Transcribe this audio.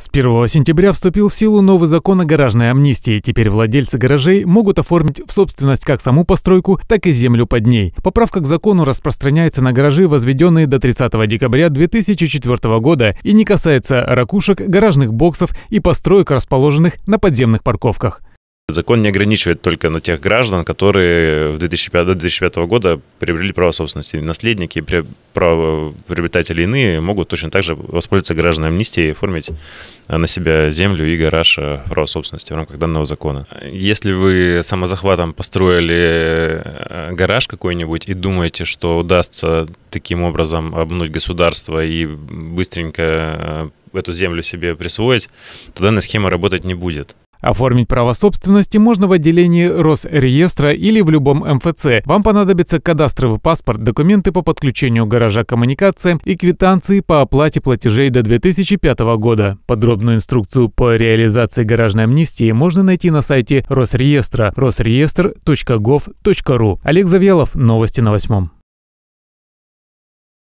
С 1 сентября вступил в силу новый закон о гаражной амнистии. Теперь владельцы гаражей могут оформить в собственность как саму постройку, так и землю под ней. Поправка к закону распространяется на гаражи, возведенные до 30 декабря 2004 года и не касается ракушек, гаражных боксов и построек, расположенных на подземных парковках. Закон не ограничивает только на тех граждан, которые в 2005, до 2005 года приобрели право собственности. Наследники, приобретатели иные могут точно так же воспользоваться граждан амнистии и оформить э, на себя землю и гараж э, право собственности в рамках данного закона. Если вы самозахватом построили э, гараж какой-нибудь и думаете, что удастся таким образом обмануть государство и быстренько эту землю себе присвоить, то данная схема работать не будет. Оформить право собственности можно в отделении Росреестра или в любом МФЦ. Вам понадобится кадастровый паспорт, документы по подключению гаража к коммуникациям и квитанции по оплате платежей до 2005 года. Подробную инструкцию по реализации гаражной амнистии можно найти на сайте Росреестра rosreestr.gov.ru. Олег Завьялов, новости на восьмом.